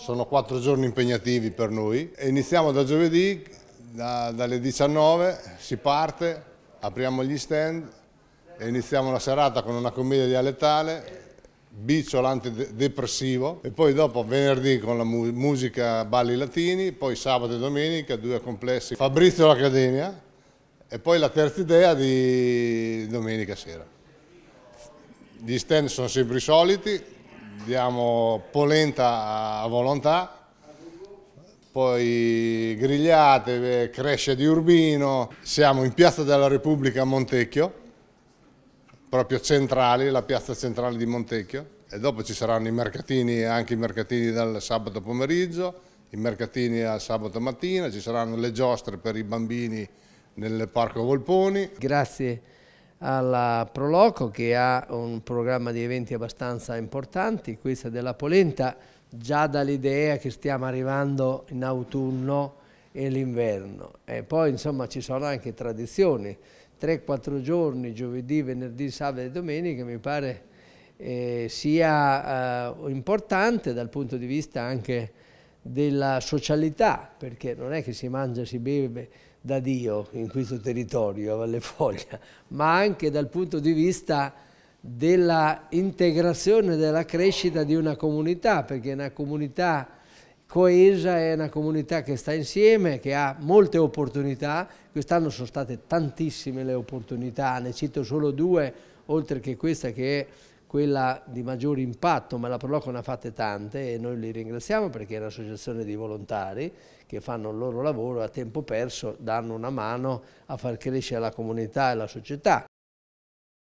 Sono quattro giorni impegnativi per noi. Iniziamo da giovedì, da, dalle 19 si parte, apriamo gli stand e iniziamo la serata con una commedia dialettale bicciol antidepressivo e poi dopo venerdì con la mu musica balli latini, poi sabato e domenica due complessi Fabrizio l'Accademia e poi la terza idea di domenica sera. Gli stand sono sempre i soliti, diamo polenta a volontà, poi grigliate, cresce di Urbino, siamo in Piazza della Repubblica a Montecchio, proprio centrale, la piazza centrale di Montecchio e dopo ci saranno i mercatini, anche i mercatini dal sabato pomeriggio, i mercatini al sabato mattina, ci saranno le giostre per i bambini nel Parco Volponi. Grazie alla Proloco che ha un programma di eventi abbastanza importanti, questa della Polenta, già dall'idea che stiamo arrivando in autunno e l'inverno. E poi insomma ci sono anche tradizioni, 3-4 giorni, giovedì, venerdì, sabato e domenica mi pare eh, sia eh, importante dal punto di vista anche della socialità, perché non è che si mangia e si beve da Dio in questo territorio, a Valle Foglia, ma anche dal punto di vista della integrazione, della crescita di una comunità, perché una comunità coesa è una comunità che sta insieme, che ha molte opportunità, quest'anno sono state tantissime le opportunità, ne cito solo due, oltre che questa che è quella di maggior impatto, ma la Proloco ne ha fatte tante e noi li ringraziamo perché è un'associazione di volontari che fanno il loro lavoro a tempo perso, danno una mano a far crescere la comunità e la società.